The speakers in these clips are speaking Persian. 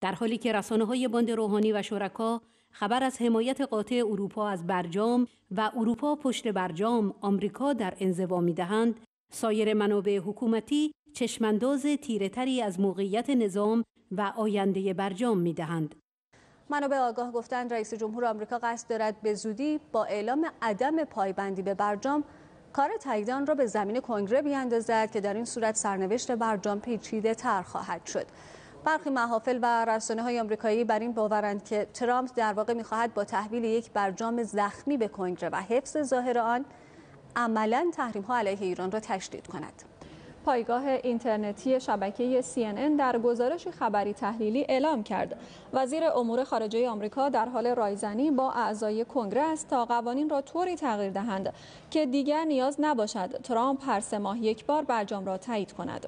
در حالی که رسانه های باند روحانی و شرکا خبر از حمایت قاطع اروپا از برجام و اروپا پشت برجام آمریکا در انزوا دهند سایر منابع حکومتی چشمانداز تری از موقعیت نظام و آینده برجام میدهند منابع آگاه گفتند رئیس جمهور آمریکا قصد دارد به زودی با اعلام عدم پایبندی به برجام کار تاییدان را به زمین کنگره بیاندازد که در این صورت سرنوشت برجام پیچیده تر خواهد شد برخی محافل و رسانه های آمریکایی بر این باورند که ترامپ در واقع میخواهد با تحویل یک برجام زخمی به کنگره و حفظ ظاهر آن عملا تحریم ها علیه ایران را تشدید کند. پایگاه اینترنتی شبکه CNN در گزارش خبری تحلیلی اعلام کرد وزیر امور خارجه آمریکا در حال رایزنی با اعضای کنگره است تا قوانین را طوری تغییر دهند که دیگر نیاز نباشد ترامپ هر سه ماه یک بار برجام را تایید کند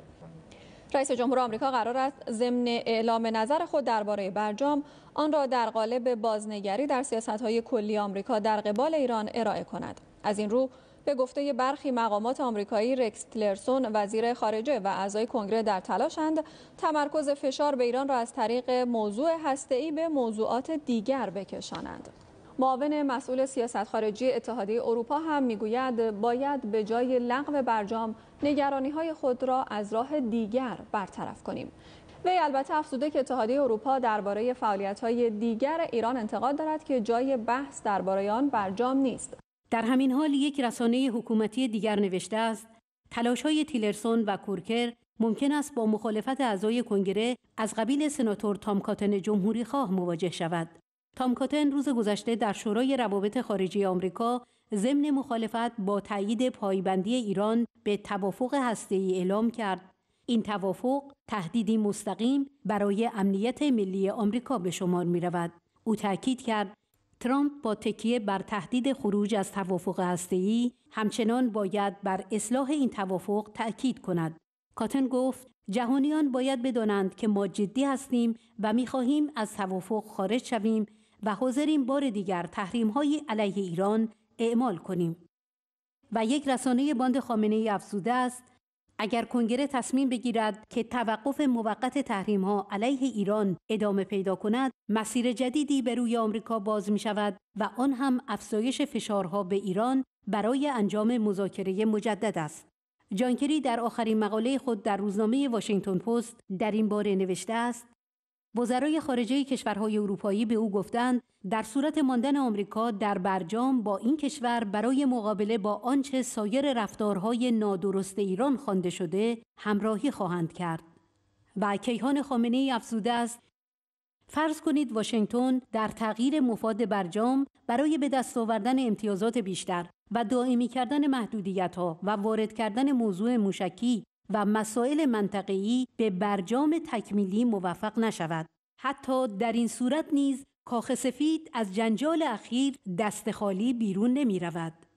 رئیس جمهور آمریکا قرار است ضمن اعلام نظر خود درباره برجام آن را در قالب بازنگری در های کلی آمریکا در قبال ایران ارائه کند از این رو به گفته برخی مقامات آمریکایی رکس تلرسون وزیر خارجه و اعضای کنگره در تلاشند تمرکز فشار به ایران را از طریق موضوع هسته‌ای به موضوعات دیگر بکشانند معاون مسئول سیاست خارجی اتحادیه اروپا هم میگوید باید به جای لغو برجام نگرانی های خود را از راه دیگر برطرف کنیم وی البته افزوده که اتحادیه اروپا درباره فعالیت های دیگر ایران انتقاد دارد که جای بحث درباره آن برجام نیست در همین حال یک رسانه حکومتی دیگر نوشته است تلاش های تیلرسون و کورکر ممکن است با مخالفت اعضای کنگره از قبیل سناتور تام جمهوری خواه مواجه شود تام کاتن روز گذشته در شورای روابط خارجی آمریکا ضمن مخالفت با تایید پایبندی ایران به توافق هسته‌ای اعلام کرد این توافق تهدیدی مستقیم برای امنیت ملی آمریکا به شمار می رود. او تاکید کرد ترامپ با تکیه بر تهدید خروج از توافق هسته‌ای همچنان باید بر اصلاح این توافق تاکید کند. کاتن گفت جهانیان باید بدانند که ما جدی هستیم و می خواهیم از توافق خارج شویم و حاضریم بار دیگر تحریم های علیه ایران اعمال کنیم و یک رسانه باند خامنه ای افزوده است اگر کنگره تصمیم بگیرد که توقف موقت تحریم ها علیه ایران ادامه پیدا کند مسیر جدیدی به روی آمریکا باز می شود و آن هم افزایش فشارها به ایران برای انجام مذاکره مجدد است جانکری در آخرین مقاله خود در روزنامه واشنگتن پست در این باره نوشته است وزرای خارجه کشورهای اروپایی به او گفتند در صورت ماندن آمریکا در برجام با این کشور برای مقابله با آنچه سایر رفتارهای نادرست ایران خوانده شده همراهی خواهند کرد و کیهان خامنه ای افزوده است فرض کنید واشنگتن در تغییر مفاد برجام برای به دست آوردن امتیازات بیشتر و دائمی کردن محدودیت ها و وارد کردن موضوع موشکی و مسائل منطقه‌ای به برجام تکمیلی موفق نشود. حتی در این صورت نیز کاخ سفید از جنجال اخیر دست خالی بیرون نمی رود.